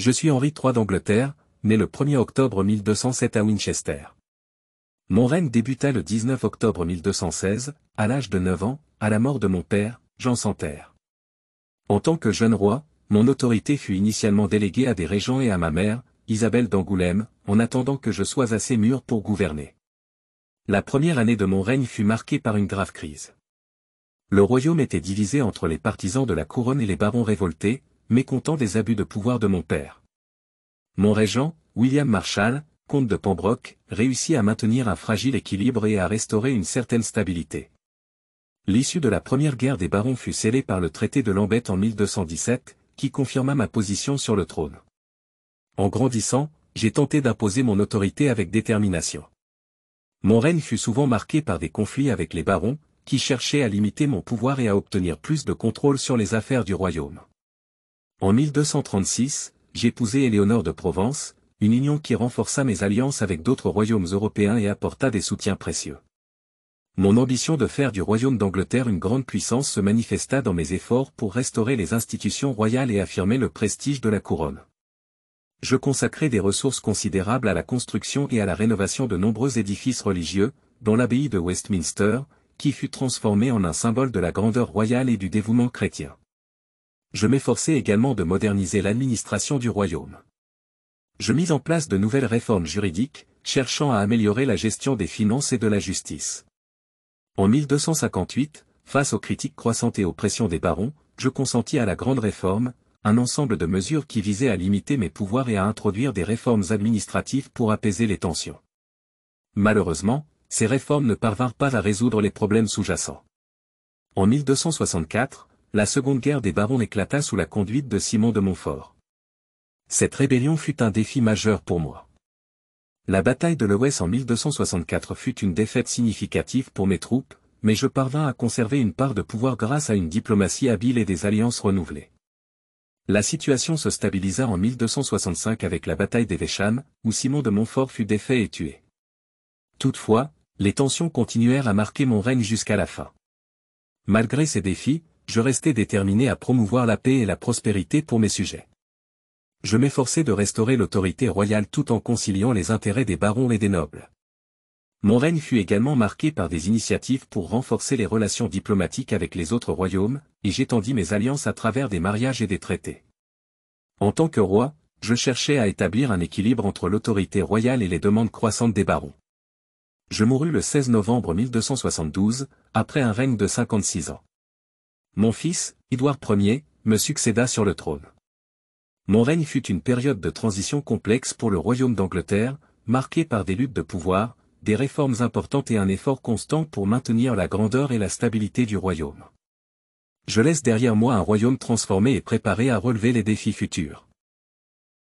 Je suis Henri III d'Angleterre, né le 1er octobre 1207 à Winchester. Mon règne débuta le 19 octobre 1216, à l'âge de 9 ans, à la mort de mon père, Jean Santerre. En tant que jeune roi, mon autorité fut initialement déléguée à des régents et à ma mère, Isabelle d'Angoulême, en attendant que je sois assez mûr pour gouverner. La première année de mon règne fut marquée par une grave crise. Le royaume était divisé entre les partisans de la couronne et les barons révoltés, mécontent des abus de pouvoir de mon père. Mon régent, William Marshall, comte de Pembroke, réussit à maintenir un fragile équilibre et à restaurer une certaine stabilité. L'issue de la première guerre des barons fut scellée par le traité de Lambeth en 1217, qui confirma ma position sur le trône. En grandissant, j'ai tenté d'imposer mon autorité avec détermination. Mon règne fut souvent marqué par des conflits avec les barons, qui cherchaient à limiter mon pouvoir et à obtenir plus de contrôle sur les affaires du royaume. En 1236, j'épousai Éléonore de Provence, une union qui renforça mes alliances avec d'autres royaumes européens et apporta des soutiens précieux. Mon ambition de faire du royaume d'Angleterre une grande puissance se manifesta dans mes efforts pour restaurer les institutions royales et affirmer le prestige de la couronne. Je consacrai des ressources considérables à la construction et à la rénovation de nombreux édifices religieux, dont l'abbaye de Westminster, qui fut transformée en un symbole de la grandeur royale et du dévouement chrétien je m'efforçais également de moderniser l'administration du royaume. Je mis en place de nouvelles réformes juridiques, cherchant à améliorer la gestion des finances et de la justice. En 1258, face aux critiques croissantes et aux pressions des barons, je consentis à la grande réforme, un ensemble de mesures qui visaient à limiter mes pouvoirs et à introduire des réformes administratives pour apaiser les tensions. Malheureusement, ces réformes ne parvinrent pas à résoudre les problèmes sous-jacents. En 1264, la Seconde Guerre des Barons éclata sous la conduite de Simon de Montfort. Cette rébellion fut un défi majeur pour moi. La bataille de l'Ouest en 1264 fut une défaite significative pour mes troupes, mais je parvins à conserver une part de pouvoir grâce à une diplomatie habile et des alliances renouvelées. La situation se stabilisa en 1265 avec la bataille des Vécham, où Simon de Montfort fut défait et tué. Toutefois, les tensions continuèrent à marquer mon règne jusqu'à la fin. Malgré ces défis, je restais déterminé à promouvoir la paix et la prospérité pour mes sujets. Je m'efforçais de restaurer l'autorité royale tout en conciliant les intérêts des barons et des nobles. Mon règne fut également marqué par des initiatives pour renforcer les relations diplomatiques avec les autres royaumes, et j'étendis mes alliances à travers des mariages et des traités. En tant que roi, je cherchais à établir un équilibre entre l'autorité royale et les demandes croissantes des barons. Je mourus le 16 novembre 1272, après un règne de 56 ans. Mon fils, Édouard Ier, me succéda sur le trône. Mon règne fut une période de transition complexe pour le royaume d'Angleterre, marquée par des luttes de pouvoir, des réformes importantes et un effort constant pour maintenir la grandeur et la stabilité du royaume. Je laisse derrière moi un royaume transformé et préparé à relever les défis futurs.